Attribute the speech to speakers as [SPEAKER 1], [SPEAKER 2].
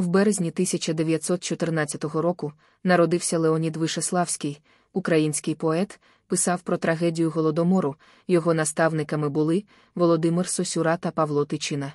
[SPEAKER 1] В березні 1914 року народився Леонід Вишеславський, український поет, писав про трагедію Голодомору, його наставниками були Володимир Сосюра та Павло Тичина.